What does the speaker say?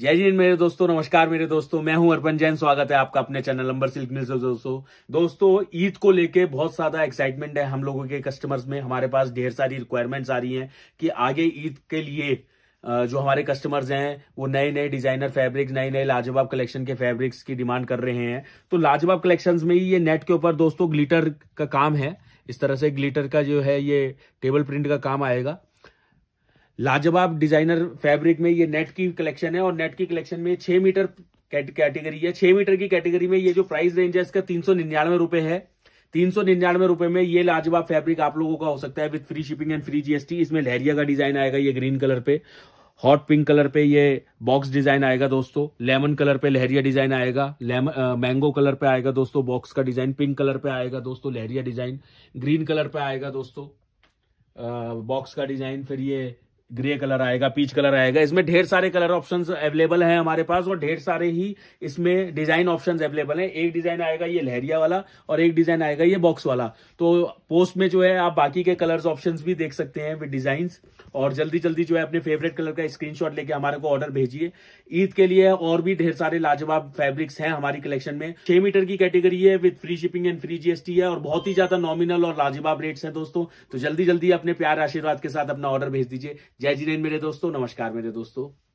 जय जी मेरे दोस्तों नमस्कार मेरे दोस्तों मैं हूं अर्पण जैन स्वागत है आपका अपने चैनल नंबर सिल्क मिल दोस्तों दोस्तों ईद को लेके बहुत ज्यादा एक्साइटमेंट है हम लोगों के कस्टमर्स में हमारे पास ढेर सारी रिक्वायरमेंट्स आ रही हैं कि आगे ईद के लिए जो हमारे कस्टमर्स हैं वो नए नए डिजाइनर फैब्रिक्स नए नए लाजवाब कलेक्शन के फैब्रिक्स की डिमांड कर रहे हैं तो लाजवाब कलेक्शंस में ही ये नेट के ऊपर दोस्तों ग्लिटर का काम है इस तरह से ग्लिटर का जो है ये टेबल प्रिंट का काम आएगा लाजवाब डिजाइनर फैब्रिक में ये नेट की कलेक्शन है और नेट की कलेक्शन में छह मीटर कैटेगरी है छह मीटर की कैटेगरी में ये जो प्राइस रेंज है इसका तीन सौ निन्यानवे रुपए है तीन सौ निन्यानवे रुपए में ये लाजवाब फैब्रिक आप लोगों का हो सकता है with free shipping and free GST इसमें लहरिया का डिजाइन आएगा ये ग्रीन कलर पे हॉट पिंक कलर पे ये बॉक्स डिजाइन आएगा दोस्तों लेमन कलर पे लहरिया डिजाइन आएगा मैंगो कलर पे आएगा दोस्तों बॉक्स का डिजाइन पिंक कलर पे आएगा दोस्तों लहरिया डिजाइन ग्रीन कलर पे आएगा दोस्तों बॉक्स का डिजाइन फिर ये ग्रे कलर आएगा पीच कलर आएगा इसमें ढेर सारे कलर ऑप्शन अवेलेबल हैं हमारे पास और ढेर सारे ही इसमें डिजाइन ऑप्शन अवेलेबल हैं एक डिजाइन आएगा ये लहरिया वाला और एक डिजाइन आएगा ये बॉक्स वाला तो पोस्ट में जो है आप बाकी के कलर्स ऑप्शन भी देख सकते हैं विद डिजाइन और जल्दी जल्दी जो है अपने फेवरेट कलर का स्क्रीन लेके हमारे को ऑर्डर भेजिए ईद के लिए और भी ढेर सारे लाजवाब फेब्रिक्स हैं हमारी कलेक्शन में छह मीटर की कैटेगरी है with free shipping and free GST है और बहुत ही ज्यादा नॉमिनल और लाजवाब रेट्स हैं दोस्तों तो जल्दी जल्दी अपने प्यार आशीर्वाद के साथ अपना ऑर्डर भेज दीजिए जय जिनेन मेरे दोस्तों नमस्कार मेरे दोस्तों